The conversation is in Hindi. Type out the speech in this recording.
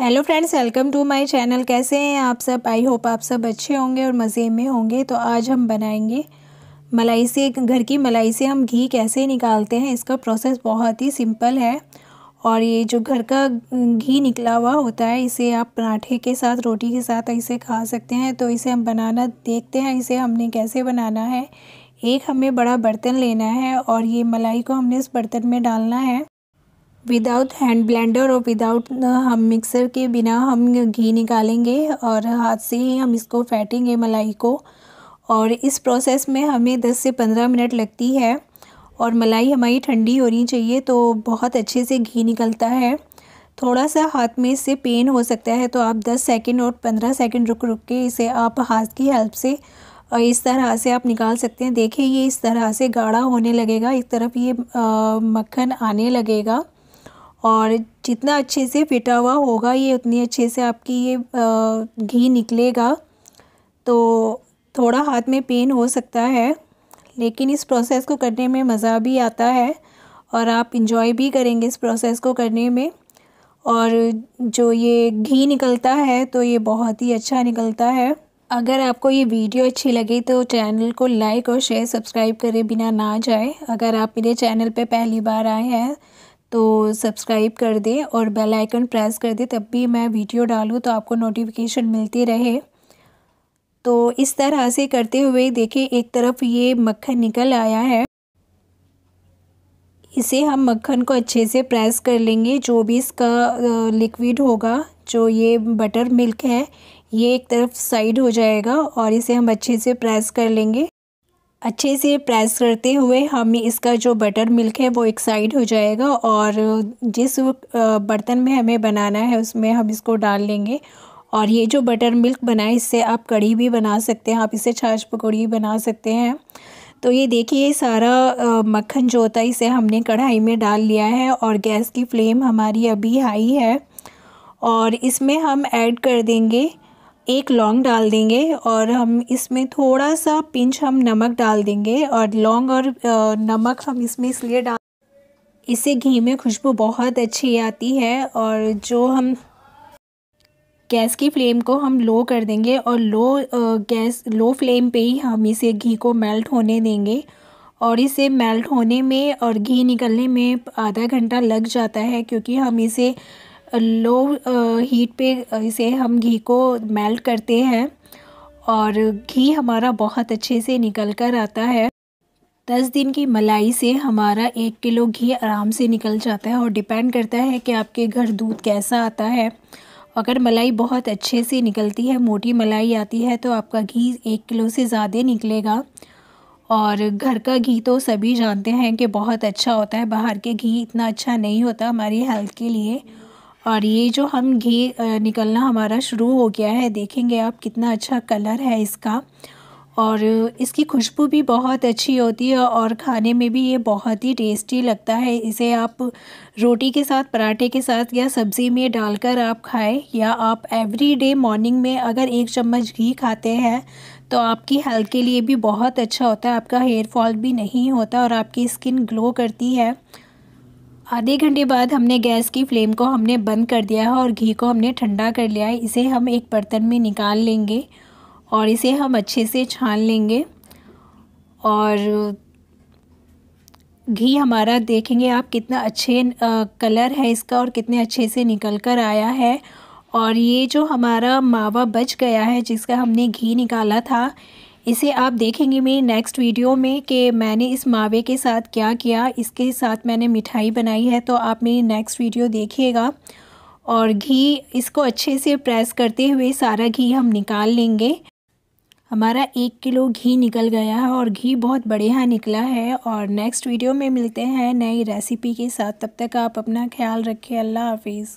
hello friends welcome to my channel कैसे हैं आप सब आई होप आप सब अच्छे होंगे और मज़े में होंगे तो आज हम बनाएंगे मलाई से घर की मलाई से हम घी कैसे निकालते हैं इसका प्रोसेस बहुत ही सिंपल है और ये जो घर का घी निकला हुआ होता है इसे आप पराठे के साथ रोटी के साथ इसे खा सकते हैं तो इसे हम बनाना देखते हैं इसे हमने कैसे बनाना है एक हमें बड़ा बर्तन लेना है और ये मलाई को हमने इस बर्तन में डालना है विदाउट हैंड ब्लेंडर और विदाउट uh, हम मिक्सर के बिना हम घी निकालेंगे और हाथ से ही हम इसको फैटेंगे मलाई को और इस प्रोसेस में हमें 10 से 15 मिनट लगती है और मलाई हमारी ठंडी होनी चाहिए तो बहुत अच्छे से घी निकलता है थोड़ा सा हाथ में इससे पेन हो सकता है तो आप 10 सेकंड और 15 सेकंड रुक रुक के इसे आप हाथ की हेल्प से और इस तरह से आप निकाल सकते हैं देखिए ये इस तरह से गाढ़ा होने लगेगा इस तरफ ये मक्खन आने लगेगा और जितना अच्छे से फिटा हुआ होगा ये उतनी अच्छे से आपकी ये घी निकलेगा तो थोड़ा हाथ में पेन हो सकता है लेकिन इस प्रोसेस को करने में मज़ा भी आता है और आप इंजॉय भी करेंगे इस प्रोसेस को करने में और जो ये घी निकलता है तो ये बहुत ही अच्छा निकलता है अगर आपको ये वीडियो अच्छी लगी तो चैनल को लाइक और शेयर सब्सक्राइब करें बिना ना जाए अगर आप मेरे चैनल पे पहली बार आए हैं तो सब्सक्राइब कर दें और बेल आइकन प्रेस कर दें तब भी मैं वीडियो डालूँ तो आपको नोटिफिकेशन मिलती रहे तो इस तरह से करते हुए देखिए एक तरफ ये मक्खन निकल आया है इसे हम मक्खन को अच्छे से प्रेस कर लेंगे जो भी इसका लिक्विड होगा जो ये बटर मिल्क है ये एक तरफ साइड हो जाएगा और इसे हम अच्छे से प्रेस कर लेंगे अच्छे से प्रेस करते हुए हम इसका जो बटर मिल्क है वो एक साइड हो जाएगा और जिस बर्तन में हमें बनाना है उसमें हम इसको डाल लेंगे और ये जो बटर मिल्क बना है इससे आप कड़ी भी बना सकते हैं आप इसे छाछ पकौड़ी भी बना सकते हैं तो ये देखिए सारा मक्खन जो होता है इसे हमने कढ़ाई में डाल लिया है और गैस की फ्लेम हमारी अभी हाई है और इसमें हम ऐड कर देंगे एक लौंग डाल देंगे और हम इसमें थोड़ा सा पिंच हम नमक डाल देंगे और लौंग और नमक हम इसमें इसलिए डाल इससे घी में खुशबू बहुत अच्छी आती है और जो हम गैस की फ्लेम को हम लो कर देंगे और लो गैस लो फ्लेम पे ही हम इसे घी को मेल्ट होने देंगे और इसे मेल्ट होने में और घी निकलने में आधा घंटा लग जाता है क्योंकि हम इसे लो हीट पे इसे हम घी को मेल्ट करते हैं और घी हमारा बहुत अच्छे से निकल कर आता है दस दिन की मलाई से हमारा एक किलो घी आराम से निकल जाता है और डिपेंड करता है कि आपके घर दूध कैसा आता है अगर मलाई बहुत अच्छे से निकलती है मोटी मलाई आती है तो आपका घी एक किलो से ज़्यादा निकलेगा और घर का घी तो सभी जानते हैं कि बहुत अच्छा होता है बाहर के घी इतना अच्छा नहीं होता हमारी हेल्थ के लिए और ये जो हम घी निकलना हमारा शुरू हो गया है देखेंगे आप कितना अच्छा कलर है इसका और इसकी खुशबू भी बहुत अच्छी होती है और खाने में भी ये बहुत ही टेस्टी लगता है इसे आप रोटी के साथ पराठे के साथ या सब्ज़ी में डालकर आप खाएं या आप एवरीडे मॉर्निंग में अगर एक चम्मच घी खाते हैं तो आपकी हेल्थ के लिए भी बहुत अच्छा होता है आपका हेयर फॉल भी नहीं होता और आपकी स्किन ग्लो करती है आधे घंटे बाद हमने गैस की फ्लेम को हमने बंद कर दिया है और घी को हमने ठंडा कर लिया है इसे हम एक बर्तन में निकाल लेंगे और इसे हम अच्छे से छान लेंगे और घी हमारा देखेंगे आप कितना अच्छे कलर है इसका और कितने अच्छे से निकल कर आया है और ये जो हमारा मावा बच गया है जिसका हमने घी निकाला था इसे आप देखेंगे मेरी नेक्स्ट वीडियो में कि मैंने इस मावे के साथ क्या किया इसके साथ मैंने मिठाई बनाई है तो आप मेरी नेक्स्ट वीडियो देखिएगा और घी इसको अच्छे से प्रेस करते हुए सारा घी हम निकाल लेंगे हमारा एक किलो घी निकल गया है और घी बहुत बढ़िया निकला है और नेक्स्ट वीडियो में मिलते हैं नई रेसिपी के साथ तब तक आप अपना ख्याल रखें अल्लाह हाफिज़